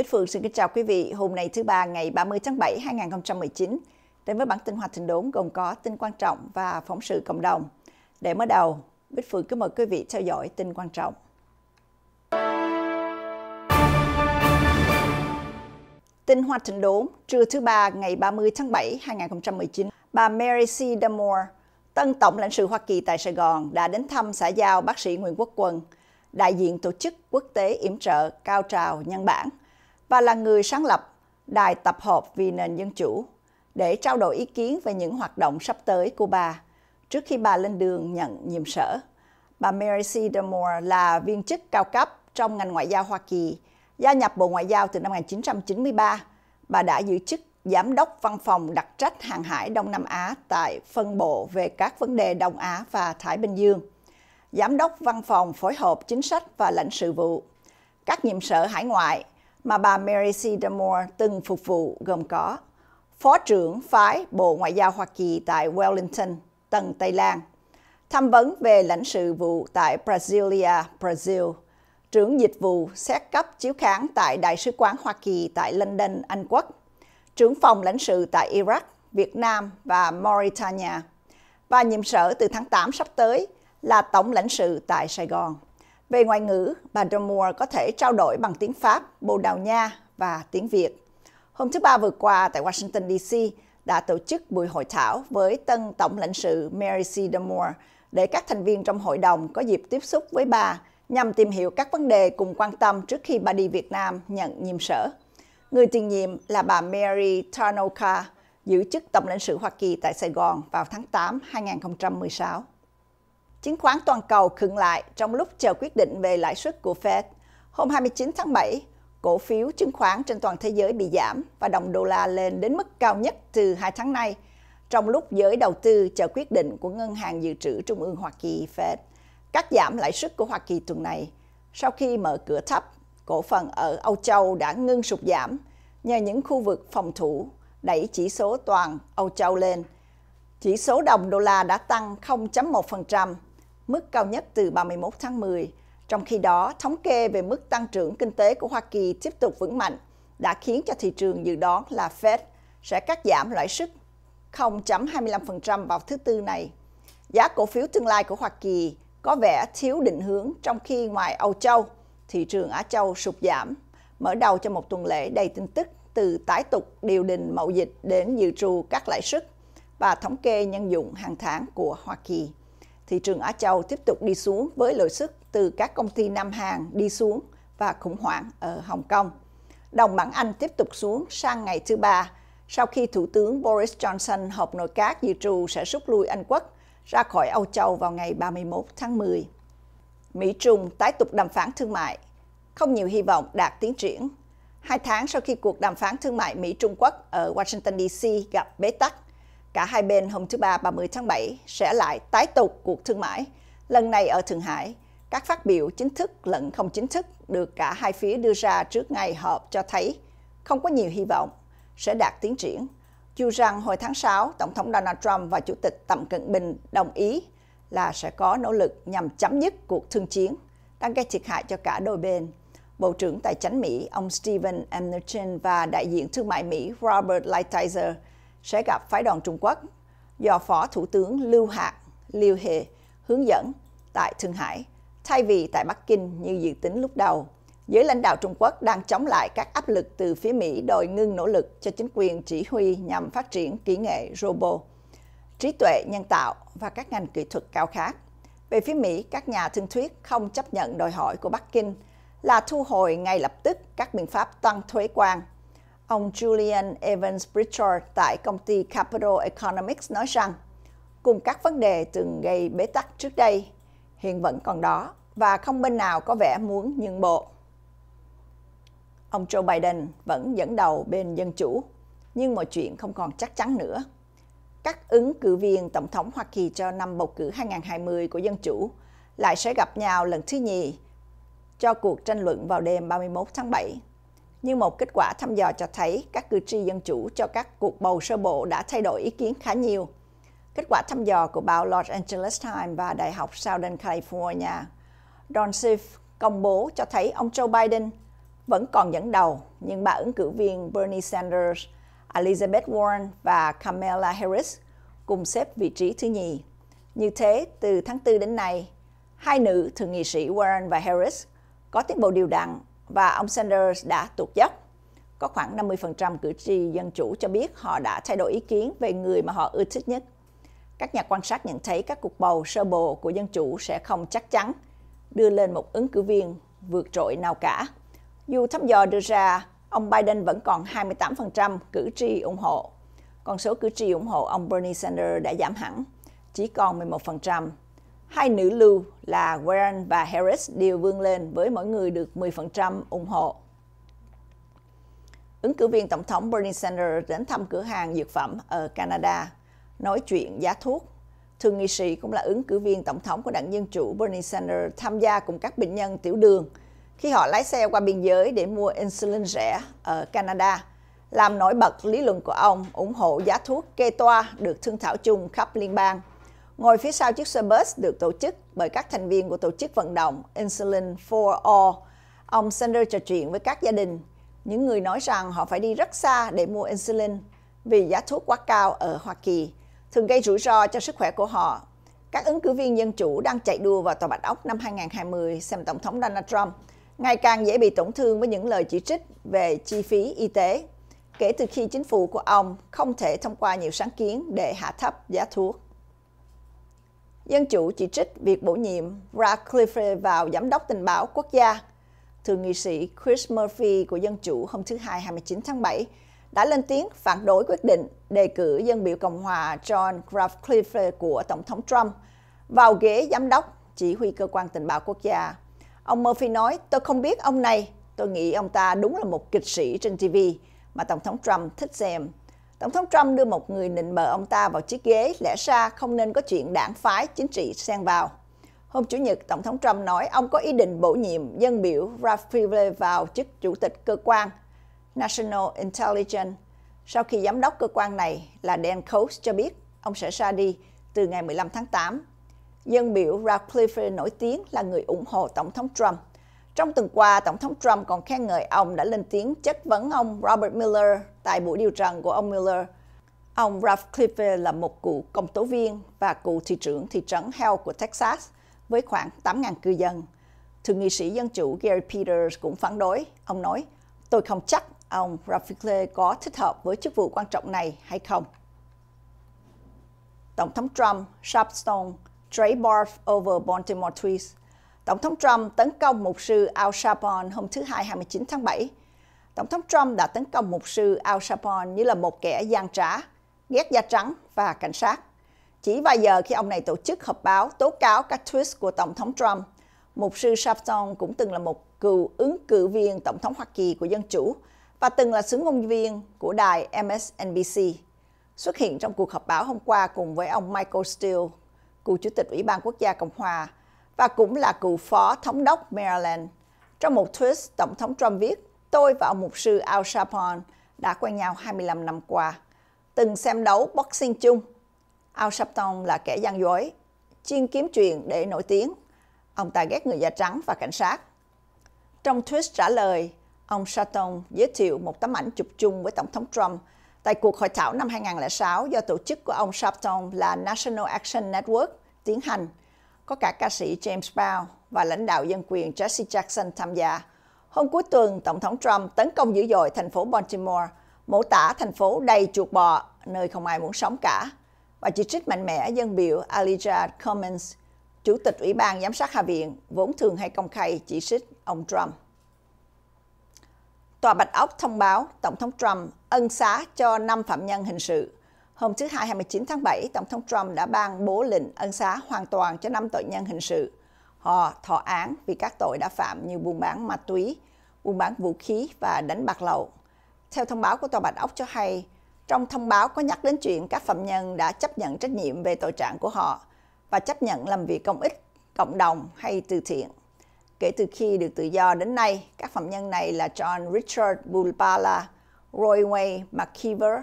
Bích Phượng xin kính chào quý vị. Hôm nay thứ ba ngày 30 tháng 7 2019 đến với bản tin hoạt thịnh đốn gồm có tin quan trọng và phóng sự cộng đồng. Để mở đầu, Bích Phượng kính mời quý vị theo dõi tin quan trọng. Tin hoạt thịnh đốn trưa thứ ba ngày 30 tháng 7 2019, bà Mary C. Damore, tân tổng lãnh sự Hoa Kỳ tại Sài Gòn đã đến thăm xã giao bác sĩ Nguyễn Quốc Quân, đại diện tổ chức quốc tế yểm trợ cao trào nhân bản và là người sáng lập Đài Tập hợp vì nền dân chủ để trao đổi ý kiến về những hoạt động sắp tới của bà trước khi bà lên đường nhận nhiệm sở. Bà Mary C. Seymour là viên chức cao cấp trong ngành ngoại giao Hoa Kỳ, gia nhập Bộ Ngoại giao từ năm 1993. Bà đã giữ chức Giám đốc Văn phòng đặc trách hàng hải Đông Nam Á tại phân bộ về các vấn đề Đông Á và Thái Bình Dương, Giám đốc Văn phòng phối hợp chính sách và lãnh sự vụ, các nhiệm sở hải ngoại, mà bà Mary C. Damore từng phục vụ gồm có Phó trưởng phái Bộ Ngoại giao Hoa Kỳ tại Wellington, Tân Tây Lan, tham vấn về lãnh sự vụ tại Brasilia, Brazil, trưởng dịch vụ xét cấp chiếu kháng tại Đại sứ quán Hoa Kỳ tại London, Anh Quốc, trưởng phòng lãnh sự tại Iraq, Việt Nam và Mauritania, và nhiệm sở từ tháng 8 sắp tới là tổng lãnh sự tại Sài Gòn. Về ngoại ngữ, bà de có thể trao đổi bằng tiếng Pháp, Bồ Đào Nha và tiếng Việt. Hôm thứ Ba vừa qua tại Washington D.C. đã tổ chức buổi hội thảo với tân tổng lãnh sự Mary C. de để các thành viên trong hội đồng có dịp tiếp xúc với bà nhằm tìm hiểu các vấn đề cùng quan tâm trước khi bà đi Việt Nam nhận nhiệm sở. Người tiền nhiệm là bà Mary Tarnoka, giữ chức tổng lãnh sự Hoa Kỳ tại Sài Gòn vào tháng 8 2016. Chứng khoán toàn cầu khựng lại trong lúc chờ quyết định về lãi suất của Fed. Hôm 29 tháng 7, cổ phiếu chứng khoán trên toàn thế giới bị giảm và đồng đô la lên đến mức cao nhất từ hai tháng nay, trong lúc giới đầu tư chờ quyết định của Ngân hàng Dự trữ Trung ương Hoa Kỳ Fed cắt giảm lãi suất của Hoa Kỳ tuần này. Sau khi mở cửa thấp, cổ phần ở Âu Châu đã ngưng sụt giảm nhờ những khu vực phòng thủ đẩy chỉ số toàn Âu Châu lên. Chỉ số đồng đô la đã tăng 0.1%, mức cao nhất từ 31 tháng 10. Trong khi đó, thống kê về mức tăng trưởng kinh tế của Hoa Kỳ tiếp tục vững mạnh, đã khiến cho thị trường dự đoán là Fed sẽ cắt giảm lãi suất 0.25% vào thứ Tư này. Giá cổ phiếu tương lai của Hoa Kỳ có vẻ thiếu định hướng trong khi ngoài Âu Châu, thị trường Á Châu sụt giảm, mở đầu cho một tuần lễ đầy tin tức từ tái tục điều đình mậu dịch đến dự trù các lãi suất và thống kê nhân dụng hàng tháng của Hoa Kỳ thị trường Á Châu tiếp tục đi xuống với lợi sức từ các công ty Nam Hàn đi xuống và khủng hoảng ở Hồng Kông. Đồng bảng Anh tiếp tục xuống sang ngày thứ ba sau khi Thủ tướng Boris Johnson họp nội các dự trù sẽ rút lui Anh quốc ra khỏi Âu Châu vào ngày 31 tháng 10. Mỹ-Trung tái tục đàm phán thương mại, không nhiều hy vọng đạt tiến triển. Hai tháng sau khi cuộc đàm phán thương mại Mỹ-Trung Quốc ở Washington DC gặp bế tắc, Cả hai bên hôm thứ Ba 30 tháng 7 sẽ lại tái tục cuộc thương mại, lần này ở Thượng Hải. Các phát biểu chính thức lẫn không chính thức được cả hai phía đưa ra trước ngày họp cho thấy không có nhiều hy vọng sẽ đạt tiến triển. Dù rằng hồi tháng 6, Tổng thống Donald Trump và Chủ tịch Tập Cận Bình đồng ý là sẽ có nỗ lực nhằm chấm dứt cuộc thương chiến đang gây thiệt hại cho cả đôi bên. Bộ trưởng Tài chính Mỹ ông Stephen Mnuchin và đại diện thương mại Mỹ Robert Lighthizer – sẽ gặp phái đoàn Trung Quốc do Phó Thủ tướng Lưu Hạc, Liêu Hề hướng dẫn tại Thượng Hải, thay vì tại Bắc Kinh như dự tính lúc đầu. Giới lãnh đạo Trung Quốc đang chống lại các áp lực từ phía Mỹ đòi ngưng nỗ lực cho chính quyền chỉ huy nhằm phát triển kỹ nghệ robot, trí tuệ nhân tạo và các ngành kỹ thuật cao khác. Về phía Mỹ, các nhà thương thuyết không chấp nhận đòi hỏi của Bắc Kinh là thu hồi ngay lập tức các biện pháp tăng thuế quan Ông Julian Evans Pritchard tại công ty Capital Economics nói rằng, cùng các vấn đề từng gây bế tắc trước đây, hiện vẫn còn đó và không bên nào có vẻ muốn nhượng bộ. Ông Joe Biden vẫn dẫn đầu bên Dân Chủ, nhưng mọi chuyện không còn chắc chắn nữa. Các ứng cử viên Tổng thống Hoa Kỳ cho năm bầu cử 2020 của Dân Chủ lại sẽ gặp nhau lần thứ nhì cho cuộc tranh luận vào đêm 31 tháng 7 nhưng một kết quả thăm dò cho thấy các cử tri dân chủ cho các cuộc bầu sơ bộ đã thay đổi ý kiến khá nhiều. Kết quả thăm dò của báo Los Angeles Times và Đại học Southern California, Don Schiff công bố cho thấy ông Joe Biden vẫn còn dẫn đầu, nhưng ba ứng cử viên Bernie Sanders, Elizabeth Warren và Kamala Harris cùng xếp vị trí thứ nhì. Như thế, từ tháng 4 đến nay, hai nữ thượng nghị sĩ Warren và Harris có tiến bộ điều đặn và ông Sanders đã tuột dốc. Có khoảng 50% cử tri Dân Chủ cho biết họ đã thay đổi ý kiến về người mà họ ưa thích nhất. Các nhà quan sát nhận thấy các cuộc bầu sơ bộ của Dân Chủ sẽ không chắc chắn đưa lên một ứng cử viên vượt trội nào cả. Dù thăm dò đưa ra, ông Biden vẫn còn 28% cử tri ủng hộ. Còn số cử tri ủng hộ ông Bernie Sanders đã giảm hẳn, chỉ còn 11%. Hai nữ lưu là Warren và Harris đều vươn lên với mỗi người được 10% ủng hộ. Ứng cử viên Tổng thống Bernie Sanders đến thăm cửa hàng dược phẩm ở Canada, nói chuyện giá thuốc. Thượng nghị sĩ cũng là ứng cử viên Tổng thống của đảng Dân Chủ Bernie Sanders tham gia cùng các bệnh nhân tiểu đường khi họ lái xe qua biên giới để mua insulin rẻ ở Canada, làm nổi bật lý luận của ông ủng hộ giá thuốc kê toa được thương thảo chung khắp liên bang. Ngồi phía sau chiếc xe bus được tổ chức bởi các thành viên của tổ chức vận động Insulin for All. Ông Sanders trò chuyện với các gia đình. Những người nói rằng họ phải đi rất xa để mua insulin vì giá thuốc quá cao ở Hoa Kỳ, thường gây rủi ro cho sức khỏe của họ. Các ứng cử viên Dân Chủ đang chạy đua vào Tòa Bạch Ốc năm 2020 xem Tổng thống Donald Trump ngày càng dễ bị tổn thương với những lời chỉ trích về chi phí y tế kể từ khi chính phủ của ông không thể thông qua nhiều sáng kiến để hạ thấp giá thuốc. Dân chủ chỉ trích việc bổ nhiệm Radcliffe vào Giám đốc tình báo quốc gia. Thượng nghị sĩ Chris Murphy của Dân chủ hôm thứ Hai 29 tháng 7 đã lên tiếng phản đối quyết định đề cử dân biểu Cộng hòa John Radcliffe của Tổng thống Trump vào ghế giám đốc chỉ huy cơ quan tình báo quốc gia. Ông Murphy nói, tôi không biết ông này, tôi nghĩ ông ta đúng là một kịch sĩ trên TV mà Tổng thống Trump thích xem. Tổng thống Trump đưa một người nịnh bờ ông ta vào chiếc ghế, lẽ ra không nên có chuyện đảng phái chính trị xen vào. Hôm Chủ nhật, Tổng thống Trump nói ông có ý định bổ nhiệm dân biểu Raphael vào chức chủ tịch cơ quan National Intelligence. Sau khi giám đốc cơ quan này là Dan Coats cho biết ông sẽ ra đi từ ngày 15 tháng 8. Dân biểu Raphael nổi tiếng là người ủng hộ Tổng thống Trump. Trong tuần qua, Tổng thống Trump còn khen ngợi ông đã lên tiếng chất vấn ông Robert Mueller tại buổi điều trần của ông Mueller. Ông Ralph Clipper là một cựu công tố viên và cựu thị trưởng thị trấn Hell của Texas với khoảng 8.000 cư dân. Thượng nghị sĩ Dân chủ Gary Peters cũng phản đối. Ông nói, tôi không chắc ông Ralph Clipper có thích hợp với chức vụ quan trọng này hay không. Tổng thống Trump, Sharpstone, Trey Barth over Baltimore Tweets Tổng thống Trump tấn công mục sư Al Sharpton hôm thứ Hai 29 tháng 7. Tổng thống Trump đã tấn công mục sư Al Sharpton như là một kẻ gian trá, ghét da trắng và cảnh sát. Chỉ vài giờ khi ông này tổ chức họp báo tố cáo các tweet của Tổng thống Trump, mục sư Sharpton cũng từng là một cựu ứng cử viên Tổng thống Hoa Kỳ của Dân Chủ và từng là sướng ngôn viên của đài MSNBC. Xuất hiện trong cuộc họp báo hôm qua cùng với ông Michael Steele, cựu chủ tịch Ủy ban Quốc gia Cộng hòa, và cũng là cựu phó thống đốc Maryland. Trong một tweet, Tổng thống Trump viết, tôi và ông mục sư Al Sharpton đã quen nhau 25 năm qua, từng xem đấu boxing chung. Al Sharpton là kẻ gian dối, chuyên kiếm chuyện để nổi tiếng. Ông ta ghét người da trắng và cảnh sát. Trong tweet trả lời, ông Sharpton giới thiệu một tấm ảnh chụp chung với Tổng thống Trump tại cuộc hội thảo năm 2006 do tổ chức của ông Sharpton là National Action Network tiến hành – có cả ca sĩ James Brown và lãnh đạo dân quyền Jesse Jackson tham gia. Hôm cuối tuần, Tổng thống Trump tấn công dữ dội thành phố Baltimore, mô tả thành phố đầy chuột bò, nơi không ai muốn sống cả, và chỉ trích mạnh mẽ dân biểu Elijah Cummings, Chủ tịch Ủy ban Giám sát Hạ viện, vốn thường hay công khai chỉ trích ông Trump. Tòa Bạch Ốc thông báo Tổng thống Trump ân xá cho 5 phạm nhân hình sự Hôm thứ Hai 29 tháng 7, Tổng thống Trump đã ban bố lệnh ân xá hoàn toàn cho 5 tội nhân hình sự. Họ thọ án vì các tội đã phạm như buôn bán ma túy, buôn bán vũ khí và đánh bạc lậu. Theo thông báo của Tòa Bạch Ốc cho hay, trong thông báo có nhắc đến chuyện các phạm nhân đã chấp nhận trách nhiệm về tội trạng của họ và chấp nhận làm việc công ích, cộng đồng hay từ thiện. Kể từ khi được tự do đến nay, các phạm nhân này là John Richard Bulpala, Roy Way McKeever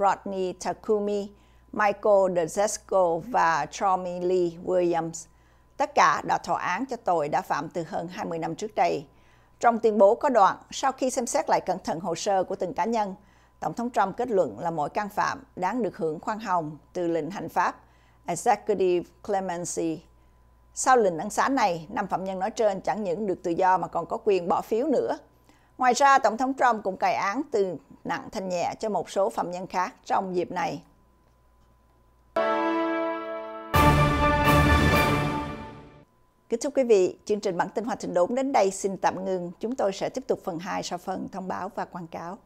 Rodney Takumi, Michael DeZesco và Tommy Lee Williams. Tất cả đã thọ án cho tội đã phạm từ hơn 20 năm trước đây. Trong tuyên bố có đoạn, sau khi xem xét lại cẩn thận hồ sơ của từng cá nhân, Tổng thống Trump kết luận là mỗi can phạm đáng được hưởng khoan hồng từ lệnh hành pháp Executive Clemency. Sau lệnh ân xá này, năm phạm nhân nói trên chẳng những được tự do mà còn có quyền bỏ phiếu nữa – Ngoài ra, Tổng thống Trump cũng cài án từ nặng thành nhẹ cho một số phạm nhân khác trong dịp này. Kính thưa quý vị, chương trình bản tin Hoa Thịnh Đốn đến đây xin tạm ngừng Chúng tôi sẽ tiếp tục phần 2 sau phần thông báo và quảng cáo.